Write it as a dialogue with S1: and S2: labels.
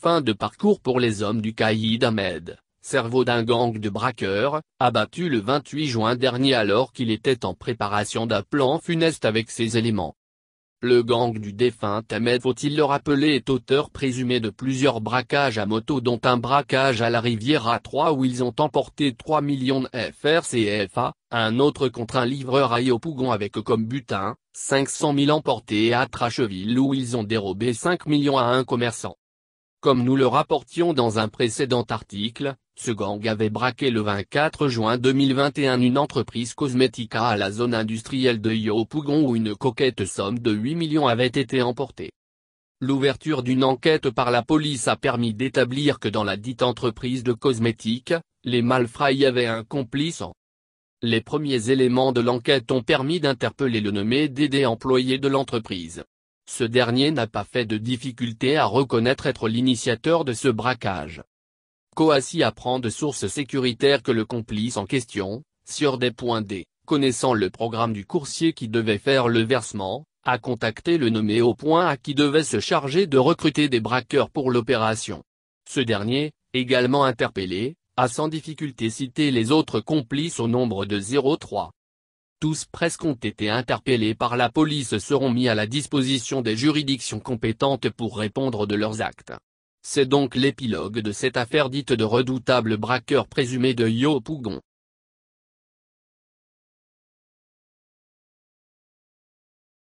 S1: Fin de parcours pour les hommes du Caïd Ahmed, cerveau d'un gang de braqueurs, abattu le 28 juin dernier alors qu'il était en préparation d'un plan funeste avec ses éléments. Le gang du défunt Ahmed faut-il le rappeler est auteur présumé de plusieurs braquages à moto dont un braquage à la rivière à 3 où ils ont emporté 3 millions de FRCFA, un autre contre un livreur à Yopougon avec comme butin, 500 000 emportés à Tracheville où ils ont dérobé 5 millions à un commerçant. Comme nous le rapportions dans un précédent article, ce gang avait braqué le 24 juin 2021 une entreprise cosmétique à la zone industrielle de Yopougon où une coquette somme de 8 millions avait été emportée. L'ouverture d'une enquête par la police a permis d'établir que dans la dite entreprise de cosmétiques, les malfrats y avaient un complice en. Les premiers éléments de l'enquête ont permis d'interpeller le nommé DD employé de l'entreprise. Ce dernier n'a pas fait de difficulté à reconnaître être l'initiateur de ce braquage. Coassi apprend de sources sécuritaires que le complice en question, sur des points D, connaissant le programme du coursier qui devait faire le versement, a contacté le nommé au point à qui devait se charger de recruter des braqueurs pour l'opération. Ce dernier, également interpellé, a sans difficulté cité les autres complices au nombre de 03 tous presque ont été interpellés par la police seront mis à la disposition des juridictions compétentes pour répondre de leurs actes. C'est donc l'épilogue de cette affaire dite de redoutable braqueur présumé de Yopougon.